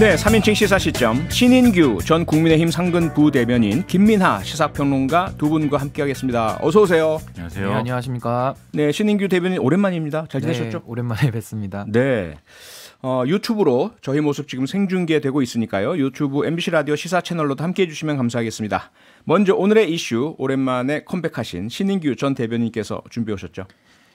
네, 3인칭 시사 시점 신인규 전 국민의힘 상근 부대변인 김민하 시사평론가 두 분과 함께하겠습니다. 어서 오세요. 안녕하세요. 네, 안녕하십니까. 네, 신인규 대변인 오랜만입니다. 잘 네, 지내셨죠? 네, 오랜만에 뵙습니다. 네. 어, 유튜브로 저희 모습 지금 생중계되고 있으니까요. 유튜브 MBC 라디오 시사 채널로도 함께 해주시면 감사하겠습니다. 먼저 오늘의 이슈 오랜만에 컴백하신 신인규 전 대변인께서 준비 오셨죠?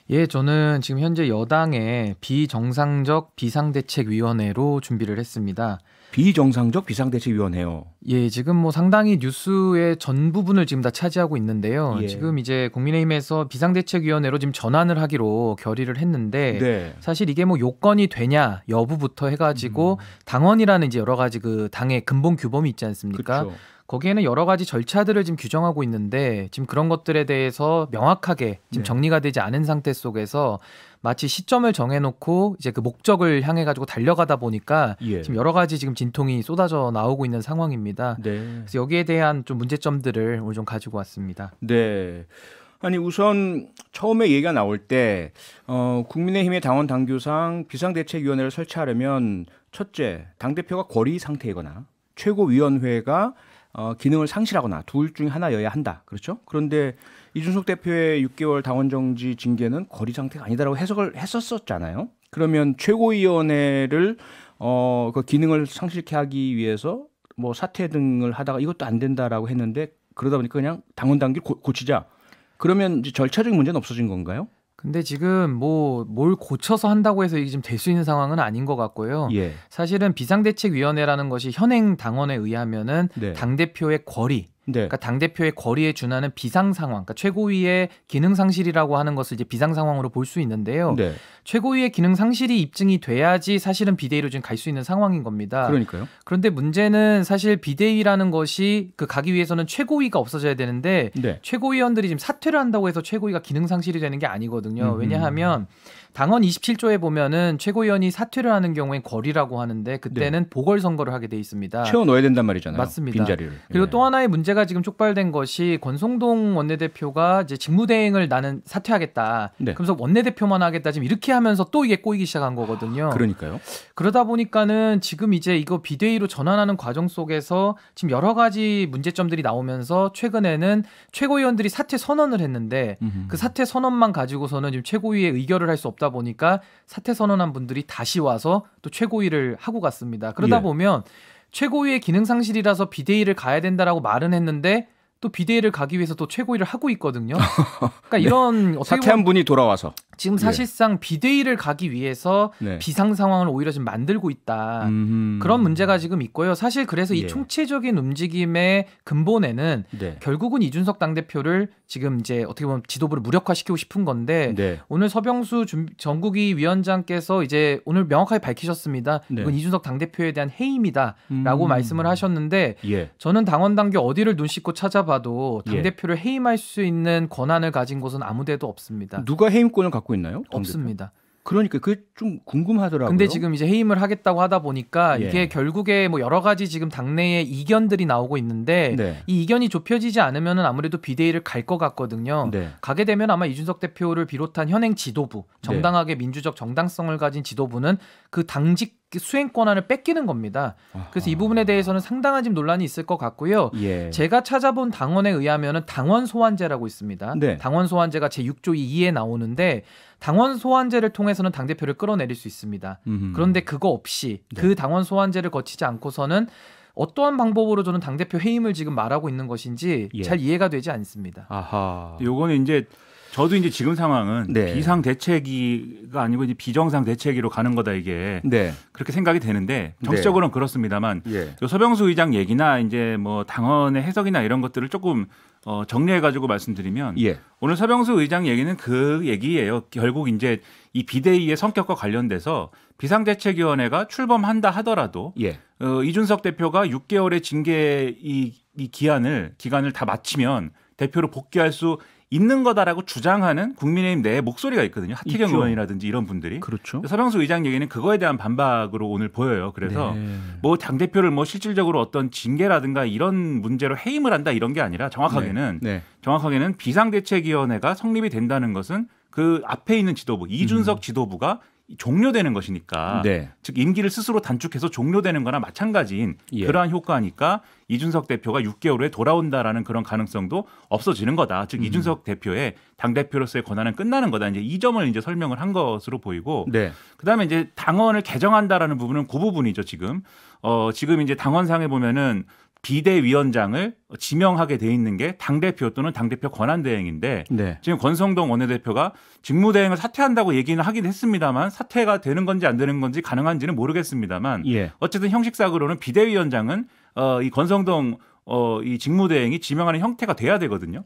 예, 저는 지금 현재 여당의 비정상적 비상대책위원회로 준비를 했습니다. 비정상적 비상대책위원회요. 예, 지금 뭐 상당히 뉴스의 전 부분을 지금 다 차지하고 있는데요. 예. 지금 이제 국민의힘에서 비상대책위원회로 지금 전환을 하기로 결의를 했는데 네. 사실 이게 뭐 요건이 되냐 여부부터 해가지고 음. 당원이라는 이제 여러 가지 그 당의 근본 규범이 있지 않습니까? 그쵸. 거기에는 여러 가지 절차들을 지금 규정하고 있는데 지금 그런 것들에 대해서 명확하게 지금 네. 정리가 되지 않은 상태 속에서 마치 시점을 정해놓고 이제 그 목적을 향해 가지고 달려가다 보니까 예. 지금 여러 가지 지금 진통이 쏟아져 나오고 있는 상황입니다. 네. 그래서 여기에 대한 좀 문제점들을 오늘 좀 가지고 왔습니다. 네. 아니 우선 처음에 얘기가 나올 때 어, 국민의힘의 당원 당규상 비상대책위원회를 설치하려면 첫째 당 대표가 거리 상태이거나 최고위원회가 어, 기능을 상실하거나 둘중에 하나여야 한다. 그렇죠? 그런데 이준석 대표의 6개월 당원 정지 징계는 거리 상태가 아니다라고 해석을 했었었잖아요. 그러면 최고위원회를 어, 그 기능을 상실케 하기 위해서 뭐 사퇴 등을 하다가 이것도 안 된다라고 했는데 그러다 보니까 그냥 당원 단계 고치자. 그러면 이제 절차적인 문제는 없어진 건가요? 근데 지금 뭐 뭘 고쳐서 한다고 해서 이게 좀될 수 있는 상황은 아닌 것 같고요. 예. 사실은 비상대책위원회라는 것이 현행 당원에 의하면은 네. 당 대표의 거리 네. 그러니까 당 대표의 거리에 준하는 비상 상황, 그러니까 최고위의 기능 상실이라고 하는 것을 이제 비상 상황으로 볼 수 있는데요. 네. 최고위의 기능 상실이 입증이 돼야지 사실은 비대위로 지금 갈 수 있는 상황인 겁니다. 그러니까요. 그런데 문제는 사실 비대위라는 것이 그 가기 위해서는 최고위가 없어져야 되는데 네. 최고위원들이 지금 사퇴를 한다고 해서 최고위가 기능 상실이 되는 게 아니거든요. 음, 음, 음. 왜냐하면 음. 당헌 27조에 보면은 최고위원이 사퇴를 하는 경우엔 거리라고 하는데 그때는 네. 보궐선거를 하게 돼 있습니다. 채워넣어야 된단 말이잖아요. 맞습니다. 빈자리를. 그리고 예. 또 하나의 문제가 지금 촉발된 것이 권성동 원내대표가 이제 직무대행을 나는 사퇴하겠다. 네. 그래서 원내대표만 하겠다. 지금 이렇게 하면서 또 이게 꼬이기 시작한 거거든요. 그러니까요. 그러다 보니까는 지금 이제 이거 비대위로 전환하는 과정 속에서 지금 여러 가지 문제점들이 나오면서 최근에는 최고위원들이 사퇴 선언을 했는데 음흠. 그 사퇴 선언만 가지고서는 지금 최고위의 의결을 할 수 없다. 없다 보니까 사퇴 선언한 분들이 다시 와서 또 최고위를 하고 갔습니다. 그러다 예. 보면 최고위의 기능 상실이라서 비대위를 가야 된다라고 말은 했는데 또 비대위를 가기 위해서 또 최고위를 하고 있거든요. 그러니까 네. 이런 사퇴한 분이 돌아와서 지금 예. 사실상 예. 비대위를 가기 위해서 네. 비상 상황을 오히려 좀 만들고 있다. 음흠. 그런 문제가 지금 있고요. 사실 그래서 예. 이 총체적인 움직임의 근본에는 네. 결국은 이준석 당대표를 지금 이제 어떻게 보면 지도부를 무력화시키고 싶은 건데 네. 오늘 서병수 전국위 위원장께서 이제 오늘 명확하게 밝히셨습니다. 네. 이건 이준석 당대표에 대한 해임이다라고 음. 말씀을 하셨는데 예. 저는 당원 당규 어디를 눈 씻고 찾아봐도 예. 당대표를 해임할 수 있는 권한을 가진 곳은 아무데도 없습니다. 누가 해임권을 갖고 갖고 있나요? 없습니다. 그러니까 그 좀 궁금하더라고요. 근데 지금 이제 해임을 하겠다고 하다 보니까 예. 이게 결국에 뭐 여러 가지 지금 당내에 이견들이 나오고 있는데 네. 이 이견이 좁혀지지 않으면 아무래도 비대위를 갈 것 같거든요. 네. 가게 되면 아마 이준석 대표를 비롯한 현행 지도부, 네. 정당하게 네. 민주적 정당성을 가진 지도부는 그 당직 그 수행 권한을 뺏기는 겁니다. 그래서 이 부분에 대해서는 상당한 지 논란이 있을 것 같고요. 예. 제가 찾아본 당원에 의하면은 당원 소환제라고 있습니다. 네. 당원 소환제가 제 6조 2에 나오는데 당원 소환제를 통해서는 당 대표를 끌어내릴 수 있습니다. 음흠. 그런데 그거 없이 네. 그 당원 소환제를 거치지 않고서는 어떠한 방법으로 저는 당 대표 해임을 지금 말하고 있는 것인지 예. 잘 이해가 되지 않습니다. 아하. 요거는 이제 저도 이제 지금 상황은 네. 비상 대책이가 아니고 이제 비정상 대책으로 가는 거다 이게 네. 그렇게 생각이 되는데 정치적으로는 네. 그렇습니다만 예. 서병수 의장 얘기나 이제 뭐 당원의 해석이나 이런 것들을 조금 어, 정리해 가지고 말씀드리면 예. 오늘 서병수 의장 얘기는 그 얘기예요. 결국 이제 이 비대위의 성격과 관련돼서 비상대책위원회가 출범한다 하더라도 예. 어, 이준석 대표가 6개월의 징계 이, 이 기한을 기간을 다 마치면 대표로 복귀할 수 있는 거다라고 주장하는 국민의힘 내 목소리가 있거든요. 하태경 있죠. 의원이라든지 이런 분들이. 그렇죠. 서명수 의장 얘기는 그거에 대한 반박으로 오늘 보여요. 그래서 네. 뭐당 대표를 뭐 실질적으로 어떤 징계라든가 이런 문제로 해임을 한다 이런 게 아니라 정확하게는 네. 네. 정확하게는 비상대책위원회가 성립이 된다는 것은 그 앞에 있는 지도부 이준석 음. 지도부가 종료되는 것이니까 네. 즉 임기를 스스로 단축해서 종료되는 거나 마찬가지인 예. 그러한 효과니까 이준석 대표가 6개월 후에 돌아온다라는 그런 가능성도 없어지는 거다. 즉 음. 이준석 대표의 당 대표로서의 권한은 끝나는 거다. 이제 이 점을 이제 설명을 한 것으로 보이고 네. 그다음에 이제 당원을 개정한다라는 부분은 그 부분이죠, 지금. 어 지금 이제 당원상에 보면은 비대위원장을 지명하게 돼 있는 게 당대표 또는 당대표 권한대행인데 네. 지금 권성동 원내대표가 직무대행을 사퇴한다고 얘기는 하긴 했습니다만 사퇴가 되는 건지 안 되는 건지 가능한지는 모르겠습니다만 예. 어쨌든 형식상으로는 비대위원장은 어, 이 권성동 어, 이 직무대행이 지명하는 형태가 돼야 되거든요.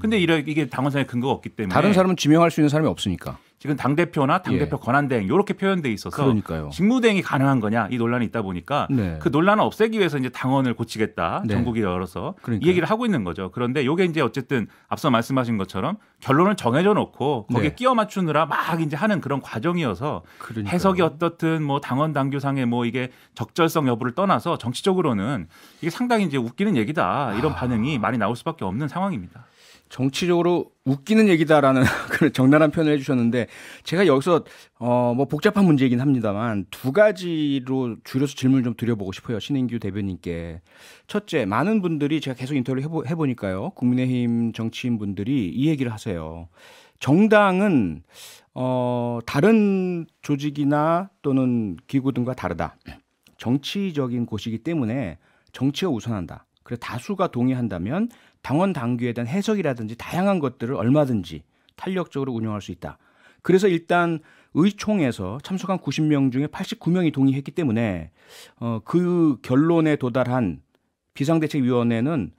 근데 이래, 이게 당원상의 근거가 없기 때문에 다른 사람은 지명할 수 있는 사람이 없으니까 지금 당 대표나 당 대표 예. 권한 대행 이렇게 표현돼 있어서 그러니까요. 직무 대행이 가능한 거냐 이 논란이 있다 보니까 네. 그 논란을 없애기 위해서 이제 당원을 고치겠다 네. 전국이 열어서 그러니까요. 이 얘기를 하고 있는 거죠. 그런데 이게 이제 어쨌든 앞서 말씀하신 것처럼 결론을 정해져 놓고 거기에 네. 끼워 맞추느라 막 이제 하는 그런 과정이어서 그러니까요. 해석이 어떻든 뭐 당원 당규상의 뭐 이게 적절성 여부를 떠나서 정치적으로는 이게 상당히 이제 웃기는 얘기다 이런 아... 반응이 많이 나올 수밖에 없는 상황입니다. 정치적으로 웃기는 얘기다라는 그런 적나라한 표현을 해주셨는데 제가 여기서 어 뭐 복잡한 문제이긴 합니다만 두 가지로 줄여서 질문을 좀 드려보고 싶어요 신인규 대변인께 첫째 많은 분들이 제가 계속 인터뷰를 해보, 해보니까요 국민의힘 정치인 분들이 이 얘기를 하세요 정당은 어 다른 조직이나 또는 기구 등과 다르다 정치적인 곳이기 때문에 정치가 우선한다 그래 다수가 동의한다면 당원 당규에 대한 해석이라든지 다양한 것들을 얼마든지 탄력적으로 운영할 수 있다. 그래서 일단 의총에서 참석한 90명 중에 89명이 동의했기 때문에 어, 그 결론에 도달한 비상대책위원회는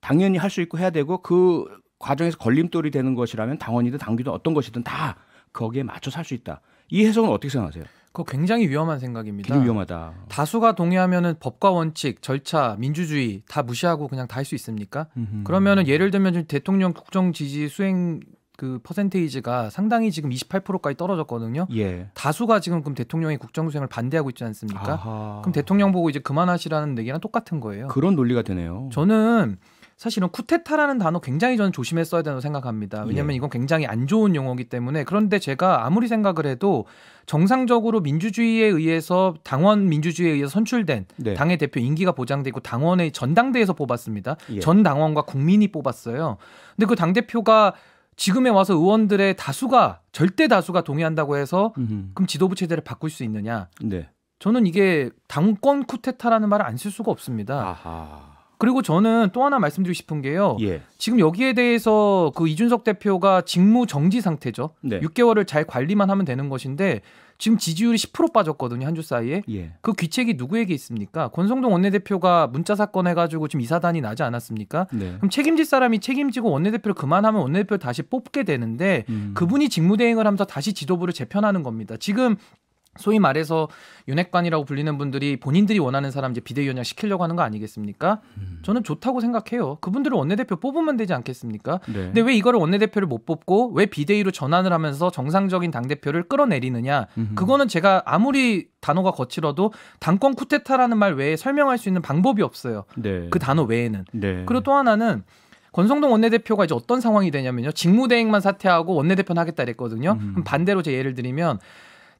당연히 할 수 있고 해야 되고 그 과정에서 걸림돌이 되는 것이라면 당원이든 당규든 어떤 것이든 다 거기에 맞춰 살 수 있다. 이 해석은 어떻게 생각하세요? 그거 굉장히 위험한 생각입니다. 굉장히 위험하다. 다수가 동의하면은 법과 원칙, 절차, 민주주의 다 무시하고 그냥 다 할 수 있습니까? 음흠. 그러면은 예를 들면 지금 대통령 국정 지지 수행 그 퍼센테이지가 상당히 지금 28%까지 떨어졌거든요. 예. 다수가 지금 그럼 대통령이 국정 수행을 반대하고 있지 않습니까? 아하. 그럼 대통령 보고 이제 그만하시라는 얘기랑 똑같은 거예요. 그런 논리가 되네요. 저는 사실은 쿠테타라는 단어 굉장히 저는 조심했어야 된다고 생각합니다. 왜냐하면 예. 이건 굉장히 안 좋은 용어기 때문에 그런데 제가 아무리 생각을 해도 정상적으로 민주주의에 의해서 당원 민주주의에 의해서 선출된 네. 당의 대표 임기가 보장되고 당원의 전당대에서 뽑았습니다. 예. 전 당원과 국민이 뽑았어요. 근데 그 당 대표가 지금에 와서 의원들의 다수가 절대 다수가 동의한다고 해서 음흠. 그럼 지도부 체제를 바꿀 수 있느냐? 네. 저는 이게 당권 쿠테타라는 말을 안 쓸 수가 없습니다. 아하. 그리고 저는 또 하나 말씀드리고 싶은 게요. 예. 지금 여기에 대해서 그 이준석 대표가 직무 정지 상태죠. 네. 6개월을 잘 관리만 하면 되는 것인데 지금 지지율이 10% 빠졌거든요 한 주 사이에. 예. 그 귀책이 누구에게 있습니까? 권성동 원내대표가 문자 사건 해가지고 지금 이사단이 나지 않았습니까? 네. 그럼 책임질 사람이 책임지고 원내대표를 그만하면 원내대표를 다시 뽑게 되는데 음. 그분이 직무대행을 하면서 다시 지도부를 재편하는 겁니다. 지금 소위 말해서 윤핵관이라고 불리는 분들이 본인들이 원하는 사람 이제 비대위원장 시키려고 하는 거 아니겠습니까? 음. 저는 좋다고 생각해요. 그분들을 원내대표 뽑으면 되지 않겠습니까? 네. 근데 왜 이거를 원내대표를 못 뽑고 왜 비대위로 전환을 하면서 정상적인 당대표를 끌어내리느냐? 음 그거는 제가 아무리 단어가 거칠어도 당권 쿠데타라는 말 외에 설명할 수 있는 방법이 없어요. 네. 그 단어 외에는. 네. 그리고 또 하나는 권성동 원내대표가 이제 어떤 상황이 되냐면요. 직무대행만 사퇴하고 원내대표는 하겠다 그랬거든요. 음. 반대로 제 예를 들면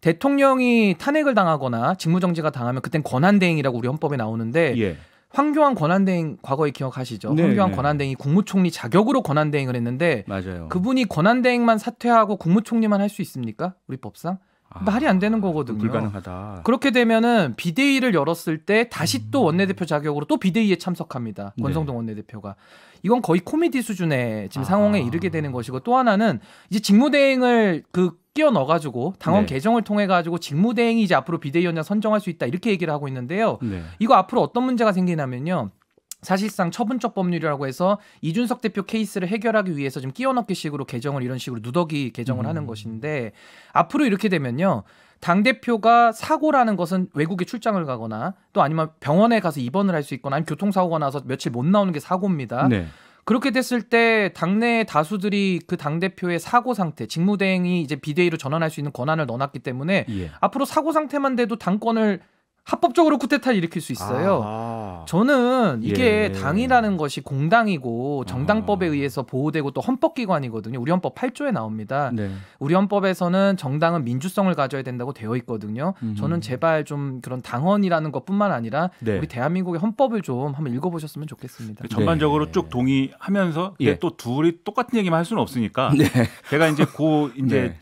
대통령이 탄핵을 당하거나 직무정지가 당하면 그땐 권한대행이라고 우리 헌법에 나오는데 예. 황교안 권한대행 과거에 기억하시죠? 네, 황교안 네. 권한대행이 국무총리 자격으로 권한대행을 했는데 맞아요. 그분이 권한대행만 사퇴하고 국무총리만 할 수 있습니까? 우리 법상 아, 말이 안 되는 거거든요. 불가능하다. 그렇게 되면은 비대위를 열었을 때 다시 음. 또 원내대표 자격으로 또 비대위에 참석합니다. 네. 권성동 원내대표가 이건 거의 코미디 수준의 지금 아. 상황에 이르게 되는 것이고 또 하나는 이제 직무대행을 그 뛰어 넣어가지고 당원 네. 개정을 통해 가지고 직무대행이 이제 앞으로 비대위원장 선정할 수 있다 이렇게 얘기를 하고 있는데요. 네. 이거 앞으로 어떤 문제가 생기냐면요. 사실상 처분적 법률이라고 해서 이준석 대표 케이스를 해결하기 위해서 좀 끼워넣기식으로 개정을 이런 식으로 누더기 개정을 음. 하는 것인데 앞으로 이렇게 되면요. 당 대표가 사고라는 것은 외국에 출장을 가거나 또 아니면 병원에 가서 입원을 할 수 있거나 아니면 교통사고가 나서 며칠 못 나오는 게 사고입니다. 네. 그렇게 됐을 때 당내 다수들이 그 당 대표의 사고 상태, 직무대행이 이제 비대위로 전환할 수 있는 권한을 넣어놨기 때문에 예. 앞으로 사고 상태만 돼도 당권을 합법적으로 쿠데타를 일으킬 수 있어요. 아. 저는 이게 예. 당이라는 것이 공당이고 정당법에 아. 의해서 보호되고 또 헌법기관이거든요. 우리 헌법 8조에 나옵니다. 네. 우리 헌법에서는 정당은 민주성을 가져야 된다고 되어 있거든요. 음. 저는 제발 좀 그런 당헌이라는 것뿐만 아니라 네. 우리 대한민국의 헌법을 좀 한번 읽어보셨으면 좋겠습니다. 그 전반적으로 네. 쭉 동의하면서 예. 또 둘이 똑같은 얘기만 할 수는 없으니까 네. 제가 이제 고 이제 네.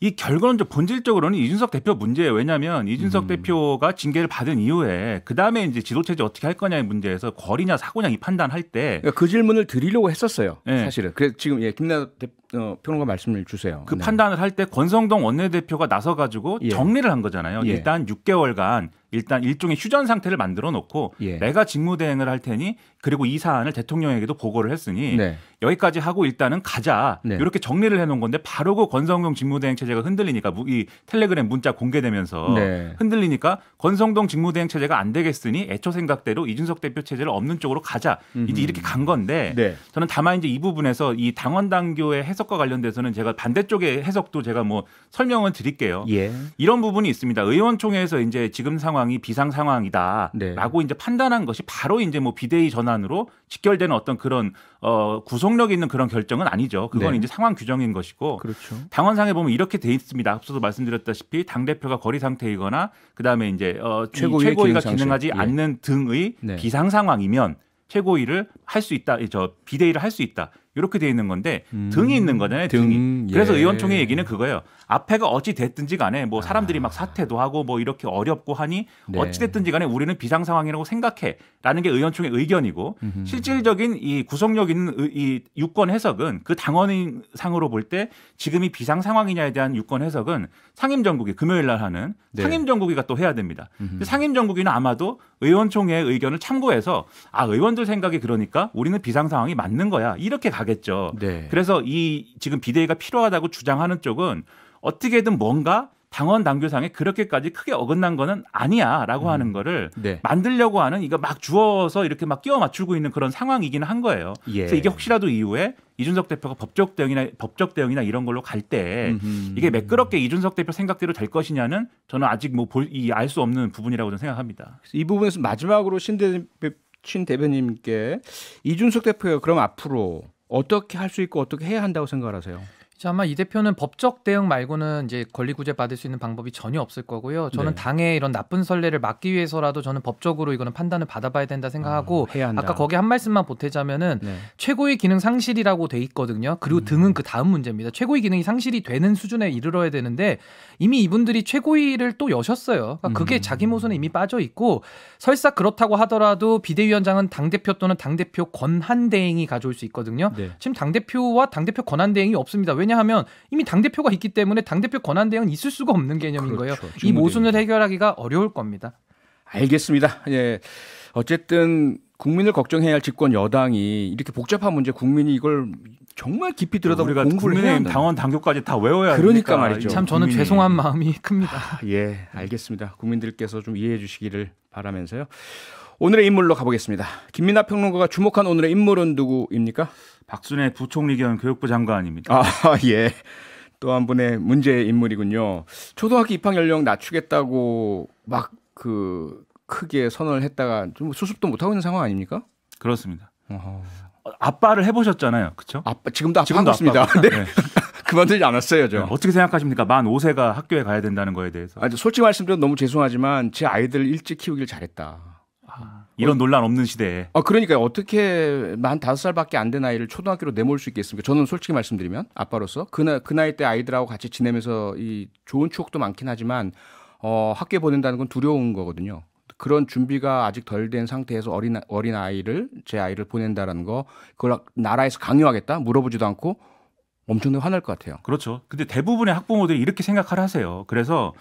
이결과는적 본질적으로는 이준석 대표 문제예요. 왜냐하면 이준석 음. 대표가 징계를 받은 이후에 그 다음에 이제 지도체제 어떻게 할 거냐의 문제에서 거리냐 사고냐 이 판단할 때그 그러니까 그 질문을 드리려고 했었어요. 네. 사실은. 그래서 지금 예, 김나 대표 어, 평론가 말씀을 주세요. 그 네. 판단을 할 때 권성동 원내대표가 나서 가지고 예. 정리를 한 거잖아요. 예. 일단 6개월간 일단 일종의 휴전 상태를 만들어 놓고 예. 내가 직무대행을 할 테니 그리고 이 사안을 대통령에게도 보고를 했으니 네. 여기까지 하고 일단은 가자 네. 이렇게 정리를 해놓은 건데 바로 그 권성동 직무대행 체제가 흔들리니까 이 텔레그램 문자 공개되면서 네. 흔들리니까 권성동 직무대행 체제가 안 되겠으니 애초 생각대로 이준석 대표 체제를 없는 쪽으로 가자 음흠. 이제 이렇게 간 건데 네. 저는 다만 이제 이 부분에서 이 당원 당교의해 해석과 관련돼서는 제가 반대쪽의 해석도 제가 뭐 설명을 드릴게요. 예. 이런 부분이 있습니다. 의원총회에서 이제 지금 상황이 비상 네. 상황이다라고 네. 이제 판단한 것이 바로 이제 뭐 비대위 전환으로 직결되는 어떤 그런 어 구속력 있는 그런 결정은 아니죠. 그건 네. 이제 상황 규정인 것이고 그렇죠. 당원상에 보면 이렇게 돼 있습니다. 앞서도 말씀드렸다시피 당 대표가 거리 상태이거나 그다음에 이제 어 최고위 가 기능하지 예. 않는 등의 네. 비상 상황이면 최고위를 할 수 있다. 저 비대위를 할 수 있다. 이렇게 돼 있는 건데 음. 등이 있는 거잖아요. 등, 등이. 예. 그래서 예. 의원총회 얘기는 그거예요. 앞에가 어찌 됐든지 간에 뭐 사람들이 아. 막사태도 하고 뭐 이렇게 어렵고 하니 네. 어찌 됐든지 간에 우리는 비상 상황이라고 생각해라는 게 의원총회 의견이고 음흠. 실질적인 이 구속력 있는 이 유권 해석은 그 당원인 상으로 볼 때 지금이 비상 상황이냐에 대한 유권 해석은 상임 정국이 금요일 날 하는 네. 상임 정국이가 또 해야 됩니다. 상임 정국이는 아마도 의원총회의 견을 참고해서 아 의원들 생각이 그러니까 우리는 비상 상황이 맞는 거야 이렇게 가겠. 가겠죠. 네. 그래서 이 지금 비대위가 필요하다고 주장하는 쪽은 어떻게든 뭔가 당원 당규상에 그렇게까지 크게 어긋난 거는 아니야라고 음. 하는 거를 네. 만들려고 하는 이거 막 주워서 이렇게 막 끼워 맞추고 있는 그런 상황이기는 한 거예요. 예. 그래서 이게 혹시라도 이후에 이준석 대표가 법적 대응이나 법적 대응이나 이런 걸로 갈 때 이게 매끄럽게 이준석 대표 생각대로 될 것이냐는 저는 아직 뭐 이 알 수 없는 부분이라고 저는 생각합니다. 이 부분에서 마지막으로 신대 신 대변인님께 이준석 대표가 그럼 앞으로 어떻게 할 수 있고 어떻게 해야 한다고 생각하세요? 자, 아마 이 대표는 법적 대응 말고는 이제 권리구제 받을 수 있는 방법이 전혀 없을 거고요. 저는 네. 당의 이런 나쁜 선례를 막기 위해서라도 저는 법적으로 이거는 판단을 받아봐야 된다 생각하고 아, 까 거기 한 말씀만 보태자면은 네. 최고의 기능 상실이라고 돼 있거든요. 그리고 음. 등은 그 다음 문제입니다. 최고의 기능이 상실이 되는 수준에 이르러야 되는데 이미 이분들이 최고위를 또 여셨어요. 그러니까 그게 음. 자기 모순에 이미 빠져 있고 설사 그렇다고 하더라도 비대위원장은 당 대표 또는 당 대표 권한 대행이 가져올 수 있거든요. 네. 지금 당 대표와 당 대표 권한 대행이 없습니다. 왜냐하면 왜냐하면 이미 당 대표가 있기 때문에 당 대표 권한 대응은 있을 수가 없는 개념인 그렇죠. 거예요. 이 모순을 해결하기가 어려울 겁니다. 알겠습니다. 예. 어쨌든 국민을 걱정해야 할 집권 여당이 이렇게 복잡한 문제 국민이 이걸 정말 깊이 들여다보고 우리가 국민의 당원 당규까지 다 외워야 그러니까 됩니까? 말이죠. 참 저는 국민의... 죄송한 마음이 큽니다. 아, 예, 알겠습니다. 국민들께서 좀 이해해 주시기를 바라면서요. 오늘의 인물로 가보겠습니다. 김민아 평론가가 주목한 오늘의 인물은 누구입니까? 박순애 부총리 겸 교육부 장관입니다. 아, 예. 또 한 분의 문제의 인물이군요. 초등학교 입학 연령 낮추겠다고 막 그 크게 선언을 했다가 좀 수습도 못하고 있는 상황 아닙니까? 그렇습니다. 어허. 아빠를 해보셨잖아요. 그죠 아빠, 지금도 아빠 지금 있습니다. 네. 네. 그만두지 않았어요, 저. 네. 어떻게 생각하십니까? 만 5세가 학교에 가야 된다는 거에 대해서. 아, 솔직히 말씀드려 너무 죄송하지만 제 아이들 일찍 키우길 잘했다. 이런 어, 논란 없는 시대에. 아 그러니까 어떻게 만 다섯 살밖에 안 된 아이를 초등학교로 내몰 수 있겠습니까? 저는 솔직히 말씀드리면 아빠로서 그, 나, 그 나이 때 아이들하고 같이 지내면서 이 좋은 추억도 많긴 하지만 어, 학교에 보낸다는 건 두려운 거거든요. 그런 준비가 아직 덜 된 상태에서 어린 어린 아이를 제 아이를 보낸다라는 거 그걸 나라에서 강요하겠다 물어보지도 않고 엄청나게 화날 것 같아요. 그렇죠. 근데 대부분의 학부모들이 이렇게 생각을 하세요. 그래서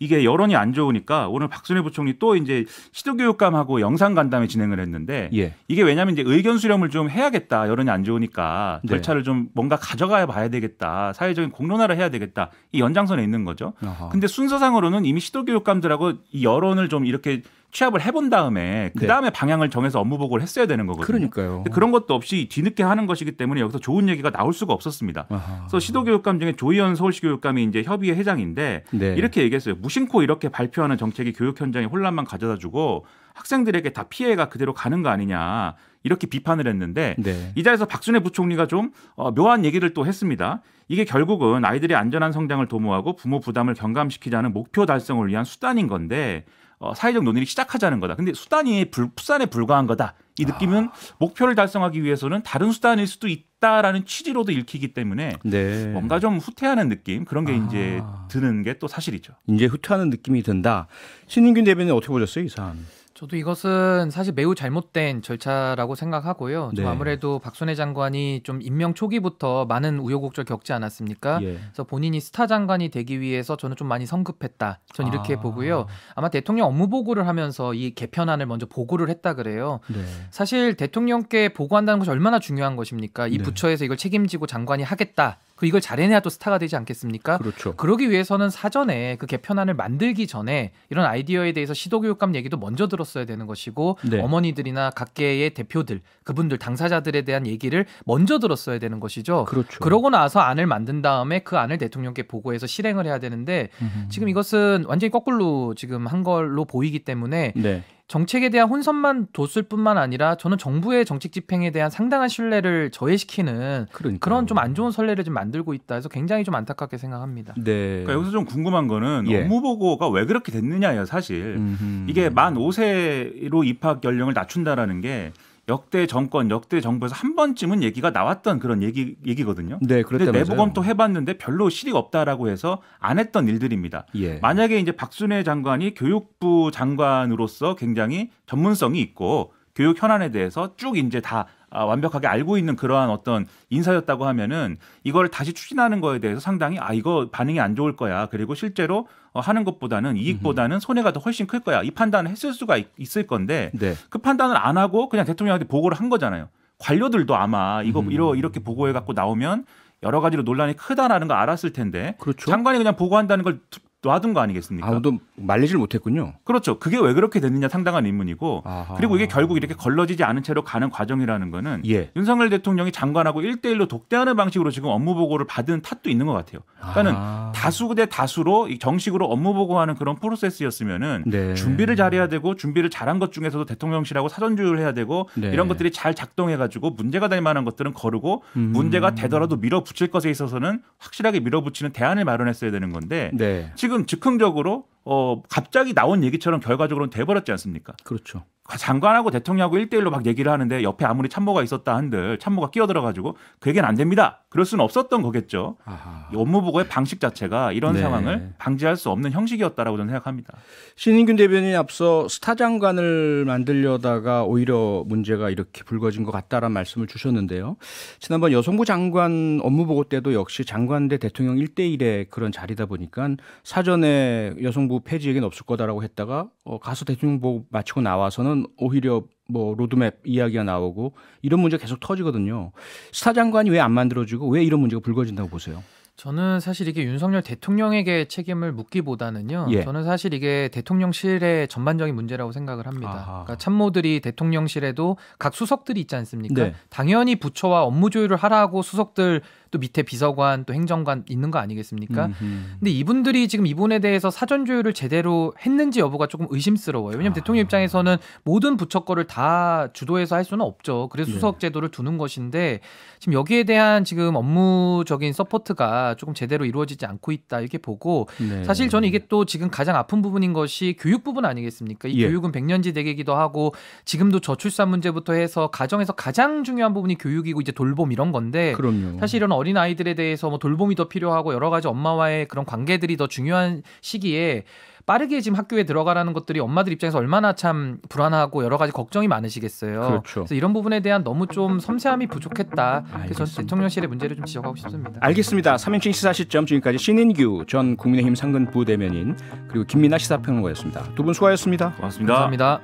이게 여론이 안 좋으니까 오늘 박순애 부총리 또 이제 시도교육감하고 영상 간담회 진행을 했는데 예. 이게 왜냐하면 이제 의견 수렴을 좀 해야겠다 여론이 안 좋으니까 네. 절차를 네. 좀 뭔가 가져가야 봐야 되겠다 사회적인 공론화를 해야 되겠다 이 연장선에 있는 거죠. 어허. 근데 순서상으로는 이미 시도교육감들하고 이 여론을 좀 이렇게 취합을 해본 다음에 그 네. 다음에 네. 방향을 정해서 업무 보고를 했어야 되는 거거든요. 그러니까요. 그런 것도 없이 뒤늦게 하는 것이기 때문에 여기서 좋은 얘기가 나올 수가 없었습니다. 아하. 그래서 시도교육감 중에 조희연 서울시 교육감이 이제 협의회 회장인데 네. 이렇게 얘기했어요. 무심코 이렇게 발표하는 정책이 교육 현장에 혼란만 가져다주고 학생들에게 다 피해가 그대로 가는 거 아니냐 이렇게 비판을 했는데 네. 이 자리에서 박순애 부총리가 좀 어, 묘한 얘기를 또 했습니다. 이게 결국은 아이들의 안전한 성장을 도모하고 부모 부담을 경감시키자는 목표 달성을 위한 수단인 건데 어, 사회적 논의를 시작하자는 거다. 근데 수단이 불, 수단에 불과한 거다. 이 느낌은 아. 목표를 달성하기 위해서는 다른 수단일 수도 있다라는 취지로도 읽히기 때문에 네. 뭔가 좀 후퇴하는 느낌 그런 게 아. 이제 드는 게 또 사실이죠. 이제 후퇴하는 느낌이 든다. 신인균 대변인 어떻게 보셨어요, 이 사안? 저도 이것은 사실 매우 잘못된 절차라고 생각하고요. 네. 아무래도 박순애 장관이 좀 임명 초기부터 많은 우여곡절 겪지 않았습니까? 예. 그래서 본인이 스타 장관이 되기 위해서 저는 좀 많이 성급했다. 전 이렇게 아. 보고요. 아마 대통령 업무 보고를 하면서 이 개편안을 먼저 보고를 했다 그래요. 네. 사실 대통령께 보고한다는 것이 얼마나 중요한 것입니까? 이 네. 부처에서 이걸 책임지고 장관이 하겠다. 그 이걸 잘해내야 또 스타가 되지 않겠습니까? 그렇죠. 그러기 위해서는 사전에 그 개편안을 만들기 전에 이런 아이디어에 대해서 시도교육감 얘기도 먼저 들었어야 되는 것이고 네. 어머니들이나 각계의 대표들 그분들 당사자들에 대한 얘기를 먼저 들었어야 되는 것이죠. 그렇죠. 그러고 나서 안을 만든 다음에 그 안을 대통령께 보고해서 실행을 해야 되는데 음흠. 지금 이것은 완전히 거꾸로 지금 한 걸로 보이기 때문에 네. 정책에 대한 혼선만 뒀을 뿐만 아니라 저는 정부의 정책 집행에 대한 상당한 신뢰를 저해시키는 그러니까요. 그런 좀 안 좋은 선례를 좀 만들고 있다 해서 굉장히 좀 안타깝게 생각합니다. 네. 그러니까 여기서 좀 궁금한 거는 예. 업무 보고가 왜 그렇게 됐느냐예요, 사실. 음흠. 이게 만 5세로 입학 연령을 낮춘다라는 게 역대 정권, 역대 정부에서 한 번쯤은 얘기가 나왔던 그런 얘기 얘기거든요. 네, 그런데 내부 검토 해봤는데 별로 실익 없다라고 해서 안 했던 일들입니다. 예. 만약에 이제 박순애 장관이 교육부 장관으로서 굉장히 전문성이 있고 교육 현안에 대해서 쭉 이제 다 아, 완벽하게 알고 있는 그러한 어떤 인사였다고 하면은 이걸 다시 추진하는 거에 대해서 상당히 아 이거 반응이 안 좋을 거야. 그리고 실제로 어, 하는 것보다는 이익보다는 손해가 더 훨씬 클 거야. 이 판단을 했을 수가 있, 을 건데 네. 그 판단을 안 하고 그냥 대통령한테 보고를 한 거잖아요. 관료들도 아마 이거 음. 이 이렇게 보고해 갖고 나오면 여러 가지로 논란이 크다라는 걸 알았을 텐데 그렇죠. 장관이 그냥 보고한다는 걸 놔둔 거 아니겠습니까? 아무도 말리질 못했군요. 그렇죠. 그게 왜 그렇게 됐느냐 상당한 의문이고 아하. 그리고 이게 결국 이렇게 걸러지지 않은 채로 가는 과정이라는 거는 예. 윤석열 대통령이 장관하고 일대일로 독대하는 방식으로 지금 업무 보고를 받은 탓도 있는 것 같아요. 그러니까는 아. 다수 대 다수로 정식으로 업무 보고하는 그런 프로세스였으면은 네. 준비를 잘해야 되고 준비를 잘한 것 중에서도 대통령실하고 사전 조율해야 을 되고 네. 이런 것들이 잘 작동해 가지고 문제가 될 만한 것들은 거르고 음. 문제가 되더라도 밀어붙일 것에 있어서는 확실하게 밀어붙이는 대안을 마련했어야 되는 건데 네. 지금 지금 즉흥적으로 어 갑자기 나온 얘기처럼 결과적으로는 돼버렸지 않습니까? 그렇죠. 장관하고 대통령하고 일대일로막 얘기를 하는데 옆에 아무리 참모가 있었다 한들 참모가 끼어들어 가지고 그 얘기는 안 됩니다. 그럴 수는 없었던 거겠죠. 아하. 업무보고의 방식 자체가 이런 네. 상황을 방지할 수 없는 형식이었다라고 저는 생각합니다. 신인균 대변인이 앞서 스타 장관을 만들려다가 오히려 문제가 이렇게 불거진 것 같다라는 말씀을 주셨는데요. 지난번 여성부 장관 업무보고 때도 역시 장관 대 대통령 일대일의 그런 자리다 보니까 사전에 여성부 폐지 얘기는 없을 거다라고 했다가 어, 가서 대통령 보고 마치고 나와서는 오히려 뭐 로드맵 이야기가 나오고 이런 문제 계속 터지거든요. 스타 장관이 왜 안 만들어지고 왜 이런 문제가 불거진다고 보세요? 저는 사실 이게 윤석열 대통령에게 책임을 묻기보다는요. 예. 저는 사실 이게 대통령실의 전반적인 문제라고 생각을 합니다. 그러니까 참모들이 대통령실에도 각 수석들이 있지 않습니까? 네. 당연히 부처와 업무 조율을 하라고 수석들 또 밑에 비서관 또 행정관 있는 거 아니겠습니까? 음흠. 근데 이분들이 지금 이분에 대해서 사전 조율을 제대로 했는지 여부가 조금 의심스러워요. 왜냐하면 아. 대통령 입장에서는 모든 부처 거를 다 주도해서 할 수는 없죠. 그래서 네. 수석 제도를 두는 것인데 지금 여기에 대한 지금 업무적인 서포트가 조금 제대로 이루어지지 않고 있다 이렇게 보고 네. 사실 저는 이게 또 지금 가장 아픈 부분인 것이 교육 부분 아니겠습니까? 이 예. 교육은 백년지 대계기도 하고 지금도 저출산 문제부터 해서 가정에서 가장 중요한 부분이 교육이고 이제 돌봄 이런 건데 그럼요. 사실 이런 어린 아이들에 대해서 뭐 돌봄이 더 필요하고 여러 가지 엄마와의 그런 관계들이 더 중요한 시기에 빠르게 지금 학교에 들어가라는 것들이 엄마들 입장에서 얼마나 참 불안하고 여러 가지 걱정이 많으시겠어요. 그렇죠. 그래서 이런 부분에 대한 너무 좀 섬세함이 부족했다. 알겠습니다. 그래서 대통령실의 문제를 좀 지적하고 싶습니다. 알겠습니다. 3인칭 시사시점 지금까지 신인규 전 국민의힘 상근 부대면인 그리고 김민아 시사평론가였습니다. 두 분 수고하셨습니다. 고맙습니다. 감사합니다.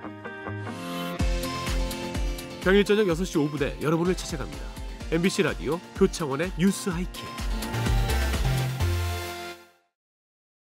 평일 저녁 6시 5분에 여러분을 찾아갑니다. MBC 라디오 교창원의 뉴스 하이킥.